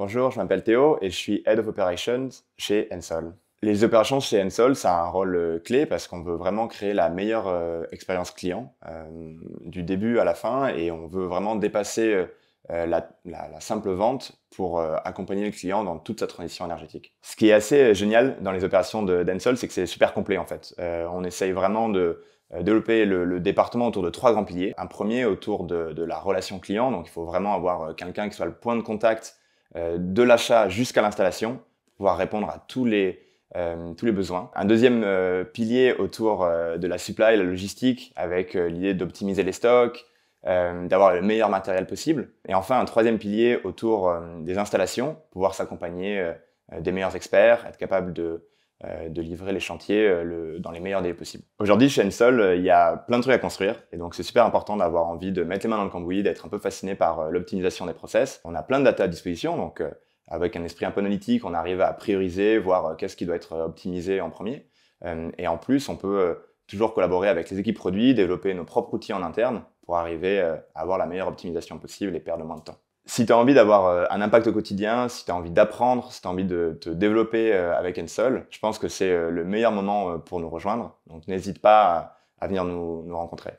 Bonjour, je m'appelle Théo et je suis Head of Operations chez Ensol. Les opérations chez Ensol, ça a un rôle euh, clé parce qu'on veut vraiment créer la meilleure euh, expérience client euh, du début à la fin et on veut vraiment dépasser la, simple vente pour accompagner le client dans toute sa transition énergétique. Ce qui est assez génial dans les opérations d'Ensol, c'est que c'est super complet en fait. on essaye vraiment de développer le, département autour de trois grands piliers. Un premier autour de la relation client, donc il faut vraiment avoir quelqu'un qui soit le point de contact euh, de l'achat jusqu'à l'installation, pouvoir répondre à tous les, euh, tous les besoins. Un deuxième euh, pilier autour de la supply, la logistique, avec l'idée d'optimiser les stocks, d'avoir le meilleur matériel possible. Et enfin, un troisième pilier autour des installations, pouvoir s'accompagner des meilleurs experts, être capable de euh, de livrer les chantiers euh, dans les meilleurs délais possibles. Aujourd'hui, chez Ensol, euh, il y a plein de trucs à construire, et donc c'est super important d'avoir envie de mettre les mains dans le cambouis, d'être un peu fasciné par l'optimisation des process. On a plein de data à disposition, donc avec un esprit un peu analytique, on arrive à prioriser, voir qu'est-ce qui doit être optimisé en premier. et en plus, on peut toujours collaborer avec les équipes produits, développer nos propres outils en interne pour arriver à avoir la meilleure optimisation possible et perdre moins de temps si tu as envie d'avoir euh, un impact au quotidien, si tu as envie d'apprendre, si tu as envie de te développer euh, avec Ensol, je pense que c'est euh, le meilleur moment pour nous rejoindre. Donc n'hésite pas à venir nous rencontrer.